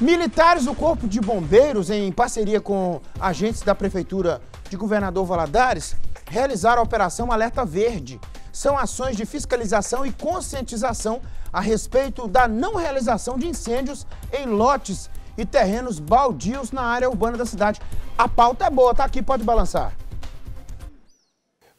Militares do Corpo de Bombeiros, em parceria com agentes da Prefeitura de Governador Valadares, realizaram a Operação Alerta Verde. São ações de fiscalização e conscientização a respeito da não realização de incêndios em lotes e terrenos baldios na área urbana da cidade. A pauta é boa, tá aqui, pode balançar.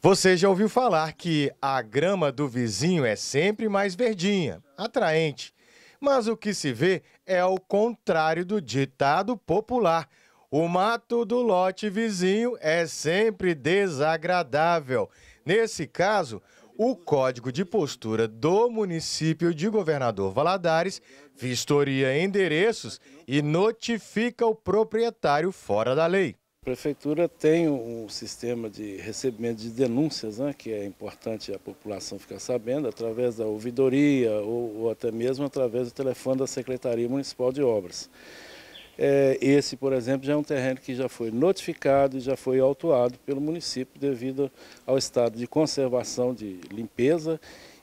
Você já ouviu falar que a grama do vizinho é sempre mais verdinha, atraente mas o que se vê é o contrário do ditado popular. O mato do lote vizinho é sempre desagradável. Nesse caso, o código de postura do município de Governador Valadares vistoria endereços e notifica o proprietário fora da lei. A prefeitura tem um sistema de recebimento de denúncias, né, que é importante a população ficar sabendo, através da ouvidoria ou, ou até mesmo através do telefone da Secretaria Municipal de Obras. É, esse, por exemplo, já é um terreno que já foi notificado e já foi autuado pelo município devido ao estado de conservação, de limpeza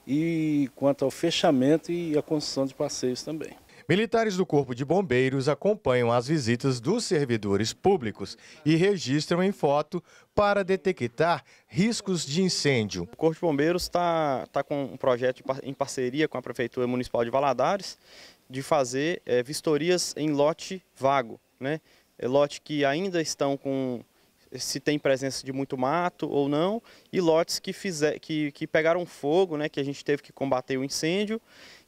e quanto ao fechamento e a construção de passeios também. Militares do Corpo de Bombeiros acompanham as visitas dos servidores públicos e registram em foto para detectar riscos de incêndio. O Corpo de Bombeiros está tá com um projeto em parceria com a Prefeitura Municipal de Valadares de fazer é, vistorias em lote vago, né? É, lote que ainda estão com se tem presença de muito mato ou não, e lotes que, fizer, que, que pegaram fogo, né, que a gente teve que combater o incêndio,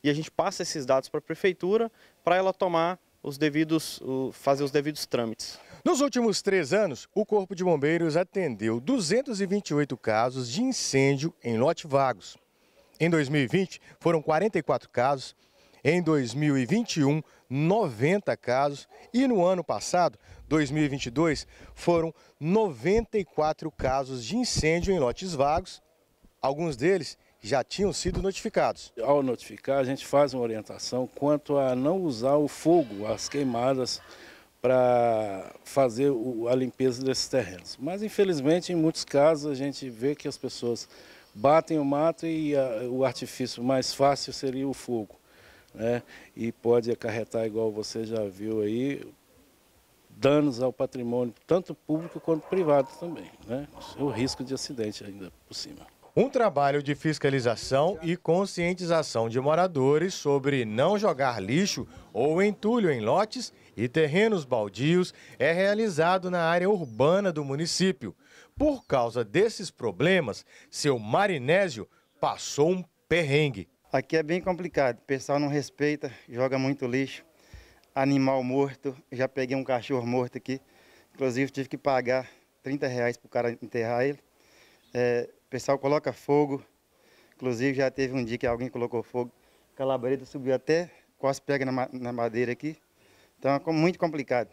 e a gente passa esses dados para a prefeitura para ela tomar os devidos, fazer os devidos trâmites. Nos últimos três anos, o Corpo de Bombeiros atendeu 228 casos de incêndio em lote vagos. Em 2020, foram 44 casos em 2021, 90 casos e no ano passado, 2022, foram 94 casos de incêndio em lotes vagos. Alguns deles já tinham sido notificados. Ao notificar, a gente faz uma orientação quanto a não usar o fogo, as queimadas, para fazer a limpeza desses terrenos. Mas, infelizmente, em muitos casos, a gente vê que as pessoas batem o mato e ah, o artifício mais fácil seria o fogo né? e pode acarretar, igual você já viu aí, danos ao patrimônio, tanto público quanto privado também. Né? O risco de acidente ainda por cima. Um trabalho de fiscalização e conscientização de moradores sobre não jogar lixo ou entulho em lotes e terrenos baldios é realizado na área urbana do município. Por causa desses problemas, seu Marinésio passou um perrengue. Aqui é bem complicado, o pessoal não respeita, joga muito lixo, animal morto, já peguei um cachorro morto aqui, inclusive tive que pagar 30 reais para o cara enterrar ele. É, o pessoal coloca fogo, inclusive já teve um dia que alguém colocou fogo, calabreta subiu até, quase pega na, na madeira aqui, então é muito complicado.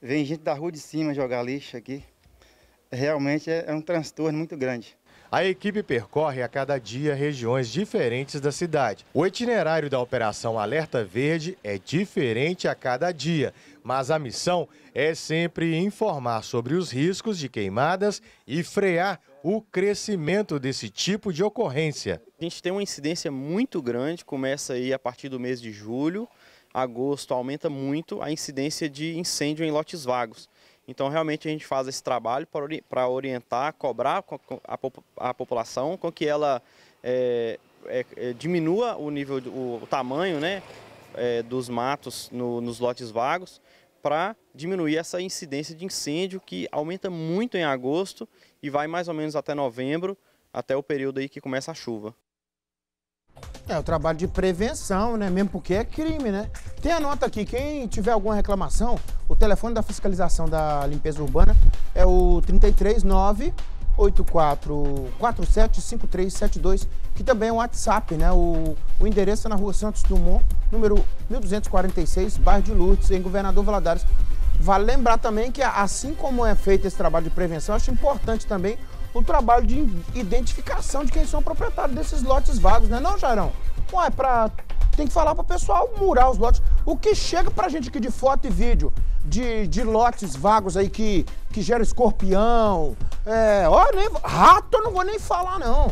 Vem gente da rua de cima jogar lixo aqui, realmente é, é um transtorno muito grande a equipe percorre a cada dia regiões diferentes da cidade. O itinerário da Operação Alerta Verde é diferente a cada dia, mas a missão é sempre informar sobre os riscos de queimadas e frear o crescimento desse tipo de ocorrência. A gente tem uma incidência muito grande, começa aí a partir do mês de julho, agosto aumenta muito a incidência de incêndio em lotes vagos. Então, realmente, a gente faz esse trabalho para orientar, cobrar a população com que ela é, é, é diminua o nível, o, tamanho né, é, dos matos no, nos lotes vagos para diminuir essa incidência de incêndio que aumenta muito em agosto e vai mais ou menos até novembro, até o período aí que começa a chuva. É, o trabalho de prevenção, né? Mesmo porque é crime, né? Tem a nota aqui, quem tiver alguma reclamação, o telefone da fiscalização da limpeza urbana é o 339 5372 que também é um WhatsApp, né? O, o endereço é na rua Santos Dumont, número 1246, bairro de Lourdes, em Governador Valadares. Vale lembrar também que, assim como é feito esse trabalho de prevenção, acho importante também um trabalho de identificação de quem são proprietários desses lotes vagos, né não, não, Jarão? Ué, é pra... tem que falar para o pessoal murar os lotes. O que chega para a gente aqui de foto e vídeo de, de lotes vagos aí que, que gera escorpião, é, ó, nem, rato eu não vou nem falar não.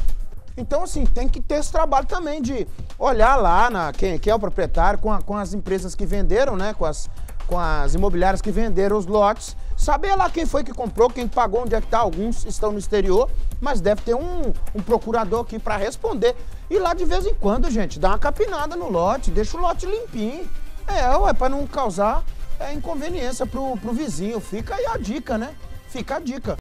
Então, assim, tem que ter esse trabalho também de olhar lá na, quem, quem é o proprietário com, a, com as empresas que venderam, né, com as, com as imobiliárias que venderam os lotes Saber lá quem foi que comprou, quem pagou, onde é que está. Alguns estão no exterior, mas deve ter um, um procurador aqui para responder. E lá de vez em quando, gente, dá uma capinada no lote, deixa o lote limpinho. É, ué, para não causar é, inconveniência pro, pro vizinho. Fica aí a dica, né? Fica a dica.